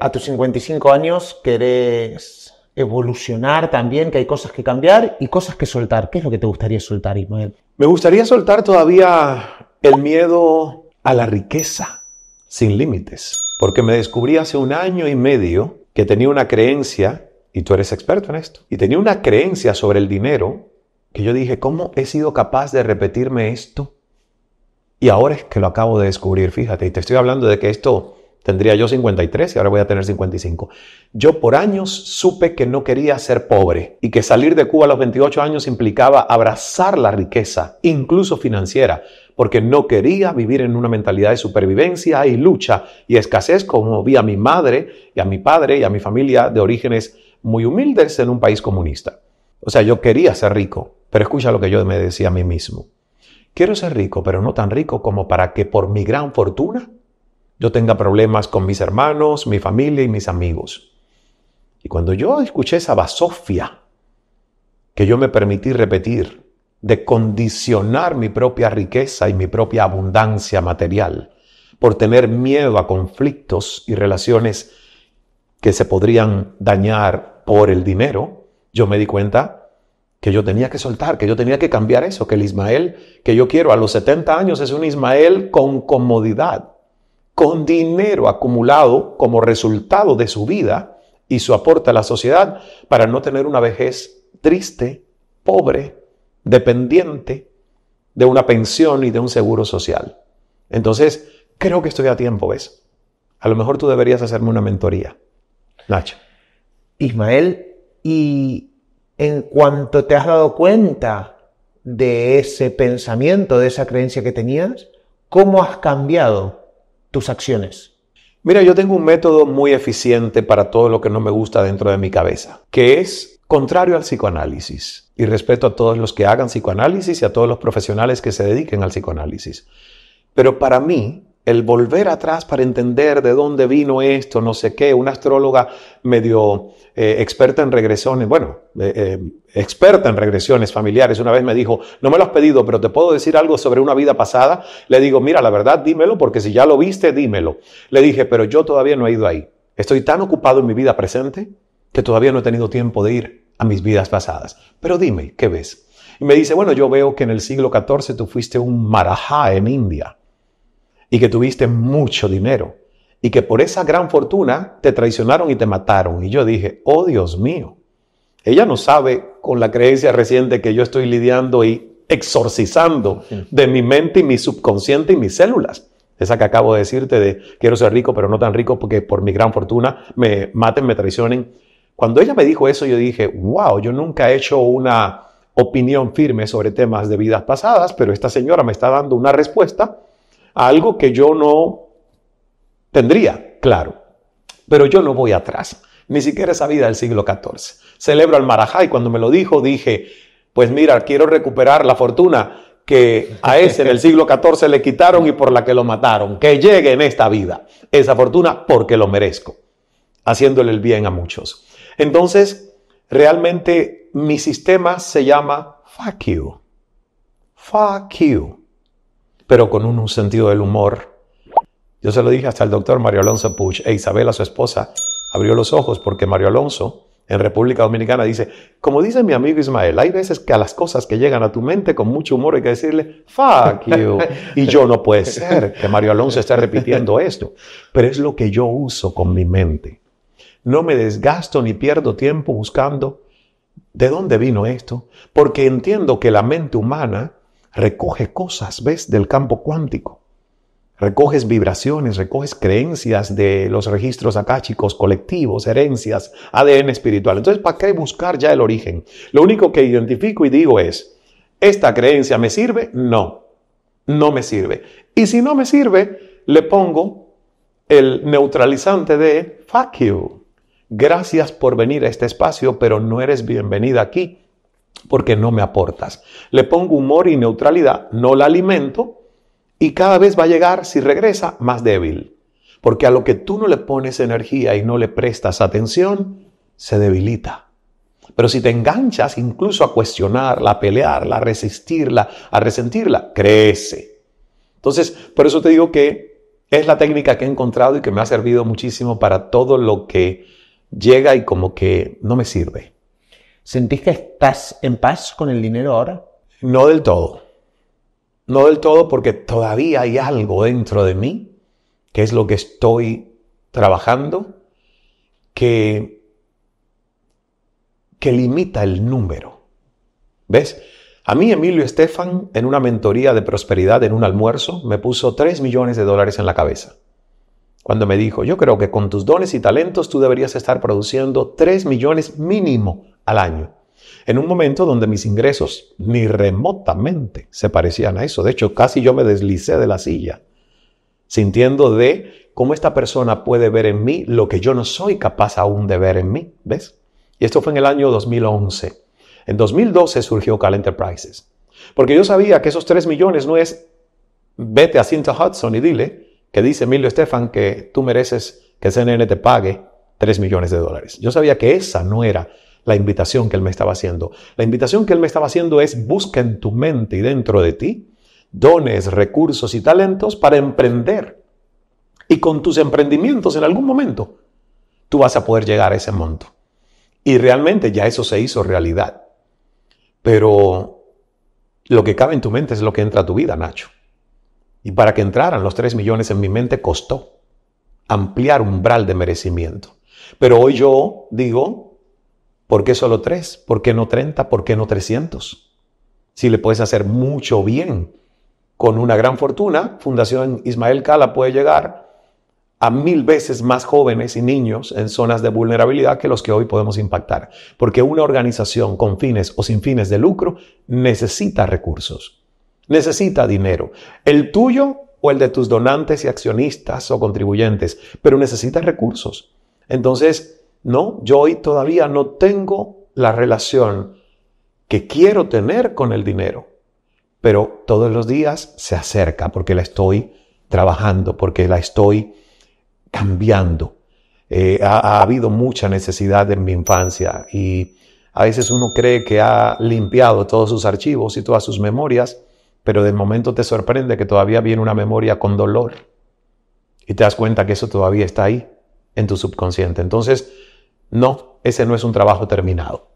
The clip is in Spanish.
a tus 55 años querés evolucionar también, que hay cosas que cambiar y cosas que soltar. ¿Qué es lo que te gustaría soltar, Ismael? Me gustaría soltar todavía el miedo a la riqueza sin límites, porque me descubrí hace un año y medio que tenía una creencia, y tú eres experto en esto, y tenía una creencia sobre el dinero que yo dije, ¿cómo he sido capaz de repetirme esto? Y ahora es que lo acabo de descubrir, fíjate, y te estoy hablando de que esto Tendría yo 53 y ahora voy a tener 55. Yo por años supe que no quería ser pobre y que salir de Cuba a los 28 años implicaba abrazar la riqueza, incluso financiera, porque no quería vivir en una mentalidad de supervivencia y lucha y escasez como vi a mi madre y a mi padre y a mi familia de orígenes muy humildes en un país comunista. O sea, yo quería ser rico, pero escucha lo que yo me decía a mí mismo. Quiero ser rico, pero no tan rico como para que por mi gran fortuna yo tenga problemas con mis hermanos, mi familia y mis amigos. Y cuando yo escuché esa basofia que yo me permití repetir, de condicionar mi propia riqueza y mi propia abundancia material por tener miedo a conflictos y relaciones que se podrían dañar por el dinero, yo me di cuenta que yo tenía que soltar, que yo tenía que cambiar eso, que el Ismael que yo quiero a los 70 años es un Ismael con comodidad, con dinero acumulado como resultado de su vida y su aporte a la sociedad para no tener una vejez triste, pobre, dependiente de una pensión y de un seguro social. Entonces, creo que estoy a tiempo, ¿ves? A lo mejor tú deberías hacerme una mentoría. Nacho. Ismael, y en cuanto te has dado cuenta de ese pensamiento, de esa creencia que tenías, ¿cómo has cambiado? tus acciones? Mira, yo tengo un método muy eficiente para todo lo que no me gusta dentro de mi cabeza, que es contrario al psicoanálisis. Y respeto a todos los que hagan psicoanálisis y a todos los profesionales que se dediquen al psicoanálisis. Pero para mí, el volver atrás para entender de dónde vino esto, no sé qué, una astróloga medio eh, experta en regresiones, bueno, eh, eh, experta en regresiones familiares, una vez me dijo, no me lo has pedido, pero te puedo decir algo sobre una vida pasada. Le digo, mira, la verdad, dímelo, porque si ya lo viste, dímelo. Le dije, pero yo todavía no he ido ahí. Estoy tan ocupado en mi vida presente que todavía no he tenido tiempo de ir a mis vidas pasadas. Pero dime, ¿qué ves? Y me dice, bueno, yo veo que en el siglo XIV tú fuiste un marajá en India y que tuviste mucho dinero y que por esa gran fortuna te traicionaron y te mataron. Y yo dije, oh Dios mío, ella no sabe con la creencia reciente que yo estoy lidiando y exorcizando de mi mente y mi subconsciente y mis células. Esa que acabo de decirte de quiero ser rico, pero no tan rico porque por mi gran fortuna me maten, me traicionen. Cuando ella me dijo eso, yo dije, wow, yo nunca he hecho una opinión firme sobre temas de vidas pasadas, pero esta señora me está dando una respuesta algo que yo no tendría, claro. Pero yo no voy atrás, ni siquiera esa vida del siglo XIV. Celebro al Marajá y cuando me lo dijo dije, pues mira, quiero recuperar la fortuna que a ese en el siglo XIV le quitaron y por la que lo mataron. Que llegue en esta vida esa fortuna porque lo merezco, haciéndole el bien a muchos. Entonces, realmente mi sistema se llama fuck you. Fuck you pero con un sentido del humor. Yo se lo dije hasta el doctor Mario Alonso Puch e Isabela, su esposa, abrió los ojos porque Mario Alonso en República Dominicana dice, como dice mi amigo Ismael, hay veces que a las cosas que llegan a tu mente con mucho humor hay que decirle, fuck you. Y yo no puede ser que Mario Alonso esté repitiendo esto, pero es lo que yo uso con mi mente. No me desgasto ni pierdo tiempo buscando de dónde vino esto, porque entiendo que la mente humana recoge cosas, ¿ves?, del campo cuántico. Recoges vibraciones, recoges creencias de los registros akáshicos, colectivos, herencias, ADN espiritual. Entonces, ¿para qué buscar ya el origen? Lo único que identifico y digo es, ¿esta creencia me sirve? No, no me sirve. Y si no me sirve, le pongo el neutralizante de fuck you. Gracias por venir a este espacio, pero no eres bienvenida aquí porque no me aportas. Le pongo humor y neutralidad, no la alimento y cada vez va a llegar, si regresa, más débil. Porque a lo que tú no le pones energía y no le prestas atención, se debilita. Pero si te enganchas incluso a cuestionarla, a pelearla, a resistirla, a resentirla, crece. Entonces, por eso te digo que es la técnica que he encontrado y que me ha servido muchísimo para todo lo que llega y como que no me sirve. ¿Sentís que estás en paz con el dinero ahora? No del todo. No del todo porque todavía hay algo dentro de mí, que es lo que estoy trabajando, que, que limita el número. ¿Ves? A mí Emilio Estefan, en una mentoría de prosperidad, en un almuerzo, me puso 3 millones de dólares en la cabeza. Cuando me dijo, yo creo que con tus dones y talentos tú deberías estar produciendo 3 millones mínimo al año. En un momento donde mis ingresos ni remotamente se parecían a eso. De hecho, casi yo me deslicé de la silla, sintiendo de cómo esta persona puede ver en mí lo que yo no soy capaz aún de ver en mí. ¿Ves? Y esto fue en el año 2011. En 2012 surgió Cal Enterprises. Porque yo sabía que esos 3 millones no es vete a Cinta Hudson y dile que dice Emilio Estefan que tú mereces que CNN te pague 3 millones de dólares. Yo sabía que esa no era la invitación que él me estaba haciendo. La invitación que él me estaba haciendo es busca en tu mente y dentro de ti dones, recursos y talentos para emprender. Y con tus emprendimientos en algún momento tú vas a poder llegar a ese monto. Y realmente ya eso se hizo realidad. Pero lo que cabe en tu mente es lo que entra a tu vida, Nacho. Y para que entraran los 3 millones en mi mente costó ampliar umbral de merecimiento. Pero hoy yo digo, ¿Por qué solo tres? ¿Por qué no treinta? ¿Por qué no trescientos? Si le puedes hacer mucho bien con una gran fortuna, Fundación Ismael Cala puede llegar a mil veces más jóvenes y niños en zonas de vulnerabilidad que los que hoy podemos impactar. Porque una organización con fines o sin fines de lucro necesita recursos, necesita dinero, el tuyo o el de tus donantes y accionistas o contribuyentes, pero necesita recursos. Entonces, no, yo hoy todavía no tengo la relación que quiero tener con el dinero, pero todos los días se acerca porque la estoy trabajando, porque la estoy cambiando. Eh, ha, habido mucha necesidad en mi infancia y a veces uno cree que ha limpiado todos sus archivos y todas sus memorias, pero de momento te sorprende que todavía viene una memoria con dolor y te das cuenta que eso todavía está ahí en tu subconsciente. Entonces, no, ese no es un trabajo terminado.